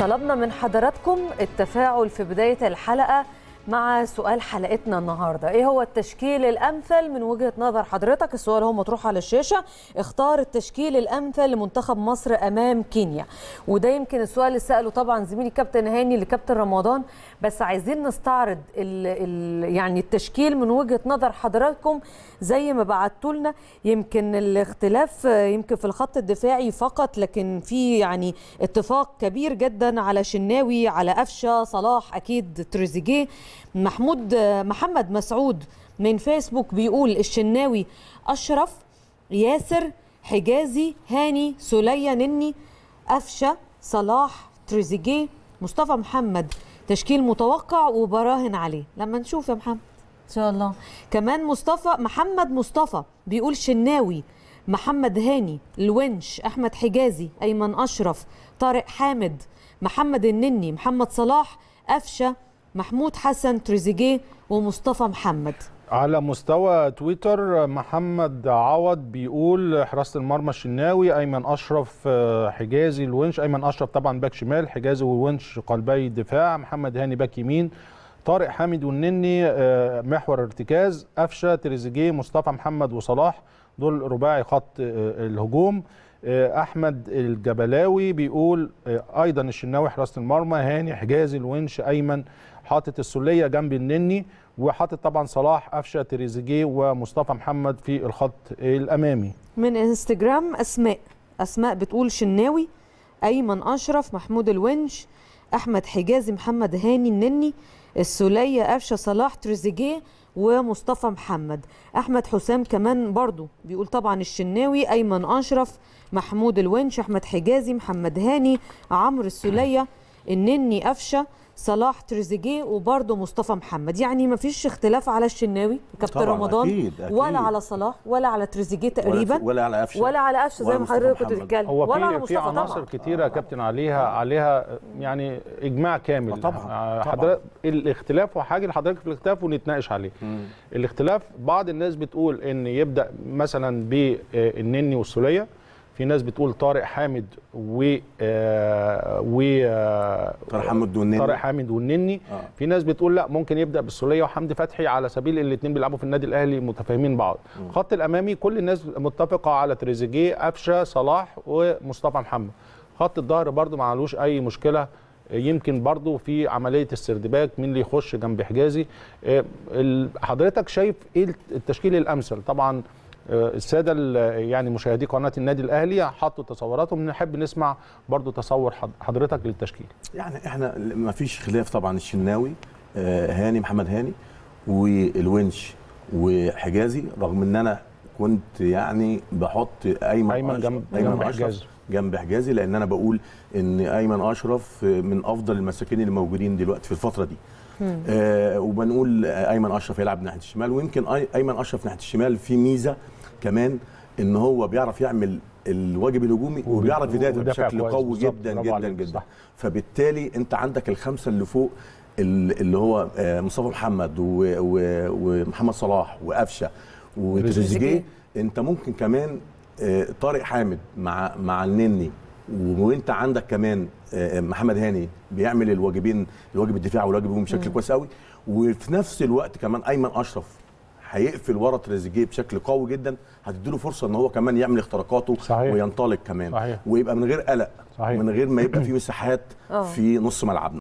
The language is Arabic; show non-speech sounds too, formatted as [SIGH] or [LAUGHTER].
طلبنا من حضراتكم التفاعل في بداية الحلقة مع سؤال حلقتنا النهارده ايه هو التشكيل الامثل من وجهه نظر حضرتك السؤال هو مطروح على الشاشه اختار التشكيل الامثل لمنتخب مصر امام كينيا وده يمكن السؤال اللي ساله طبعا زميلي كابتن هاني لكابتن رمضان بس عايزين نستعرض الـ الـ يعني التشكيل من وجهه نظر حضراتكم زي ما بعتوا لنا يمكن الاختلاف يمكن في الخط الدفاعي فقط لكن في يعني اتفاق كبير جدا على شناوي على قفشه صلاح اكيد تريزيجيه محمود محمد مسعود من فيسبوك بيقول الشناوي أشرف ياسر حجازي هاني سلية نني أفشة صلاح تريزيجيه مصطفى محمد تشكيل متوقع وبراهن عليه لما نشوف يا محمد ان شاء الله كمان مصطفى محمد مصطفى بيقول شناوي محمد هاني الونش احمد حجازي ايمن اشرف طارق حامد محمد النني محمد صلاح قفشه محمود حسن تريزيجيه ومصطفى محمد على مستوى تويتر محمد عوض بيقول حراسه المرمى الشناوي ايمن اشرف آه، حجازي الونش ايمن اشرف طبعا باك شمال حجازي والونش قلبي دفاع محمد هاني باك يمين طارق حامد والنني آه، محور ارتكاز قفشه تريزيجيه مصطفى محمد وصلاح دول رباعي خط آه، الهجوم آه، احمد الجبلاوي بيقول آه، ايضا الشناوي حراسه المرمى هاني حجازي الونش ايمن حاطط السليه جنب النني وحاطط طبعا صلاح قفشه تريزيجيه ومصطفى محمد في الخط الامامي من انستجرام اسماء اسماء بتقول شناوي ايمن اشرف محمود الونش احمد حجازي محمد هاني النني السوليه قفشه صلاح تريزيجيه ومصطفى محمد احمد حسام كمان برضو بيقول طبعا الشناوي ايمن اشرف محمود الونش احمد حجازي محمد هاني عمرو السليه النني قفشه صلاح تريزيجيه وبرضه مصطفى محمد يعني ما فيش اختلاف على الشناوي كابتن رمضان أكيد أكيد. ولا على صلاح ولا على تريزيجيه تقريبا ولا على قفشه ولا على قفشه زي ما حضرتك كنت بتتكلم ولا على مصطفى طبعا عناصر كتيره يا كابتن عليها عليها يعني اجماع كامل آه، آه، طبعا حضرتك الاختلاف وحاجه لحضرتك في الاختلاف ونتناقش عليه مم. الاختلاف بعض الناس بتقول ان يبدا مثلا بالنني والسوليه في ناس بتقول طارق حامد و آه، و آه، طارق حامد والنني طارق حامد والنني آه. في ناس بتقول لا ممكن يبدا بالسوليه وحمدي فتحي على سبيل الاثنين بيلعبوا في النادي الاهلي متفاهمين بعض م. خط الامامي كل الناس متفقه على تريزيجيه قفشه صلاح ومصطفى محمد خط الظهر برده ما علوش اي مشكله يمكن برضو في عملية السردباك مين اللي يخش جنب حجازي آه، حضرتك شايف ايه التشكيل الأمثل طبعا الساده يعني مشاهدي قناه النادي الاهلي حطوا تصوراتهم نحب نسمع برضو تصور حضرتك للتشكيل يعني احنا ما فيش خلاف طبعا الشناوي آه، هاني محمد هاني والونش وحجازي رغم ان انا كنت يعني بحط ايمن ايمن جنب ايمن حجازي جنب حجازي لان انا بقول ان ايمن اشرف من افضل المساكين اللي موجودين دلوقتي في الفتره دي آه وبنقول ايمن اشرف يلعب ناحيه الشمال ويمكن ايمن اشرف ناحيه الشمال في ميزه كمان ان هو بيعرف يعمل الواجب الهجومي وبيعرف يدافع بشكل قوي جدا جدا جدا صح. فبالتالي انت عندك الخمسه اللي فوق اللي هو آه، مصطفى محمد ومحمد صلاح وقفشه وتريزيجيه انت ممكن كمان آه، طارق حامد مع مع النني وانت عندك كمان آه، محمد هاني بيعمل الواجبين الواجب الدفاع والواجب الهجومي بشكل كويس قوي وفي نفس الوقت كمان ايمن اشرف هيقفل ورا تريزيجيه بشكل قوي جدا هتديله فرصه ان هو كمان يعمل اختراقاته صحيح. وينطلق كمان صحيح. ويبقى من غير قلق صحيح. من غير ما يبقى في [COUGHS] مساحات آه. في نص ملعبنا